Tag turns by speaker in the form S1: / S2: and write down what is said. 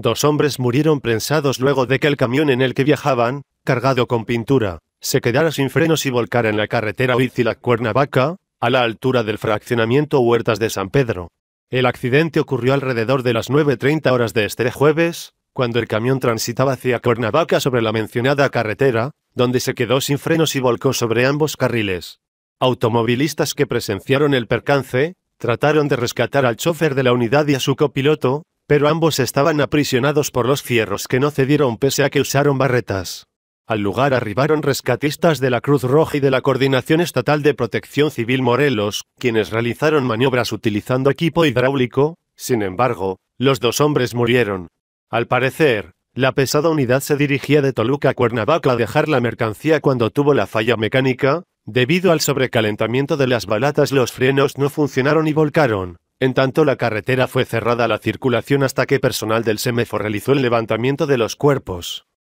S1: Dos hombres murieron prensados luego de que el camión en el que viajaban, cargado con pintura, se quedara sin frenos y volcara en la carretera Huitzilac-Cuernavaca, a la altura del fraccionamiento Huertas de San Pedro. El accidente ocurrió alrededor de las 9.30 horas de este jueves, cuando el camión transitaba hacia Cuernavaca sobre la mencionada carretera, donde se quedó sin frenos y volcó sobre ambos carriles. Automovilistas que presenciaron el percance, trataron de rescatar al chofer de la unidad y a su copiloto, pero ambos estaban aprisionados por los fierros que no cedieron pese a que usaron barretas. Al lugar arribaron rescatistas de la Cruz Roja y de la Coordinación Estatal de Protección Civil Morelos, quienes realizaron maniobras utilizando equipo hidráulico, sin embargo, los dos hombres murieron. Al parecer, la pesada unidad se dirigía de Toluca a Cuernavaca a dejar la mercancía cuando tuvo la falla mecánica, debido al sobrecalentamiento de las balatas los frenos no funcionaron y volcaron. En tanto, la carretera fue cerrada a la circulación hasta que personal del SEMEFO realizó el levantamiento de los cuerpos.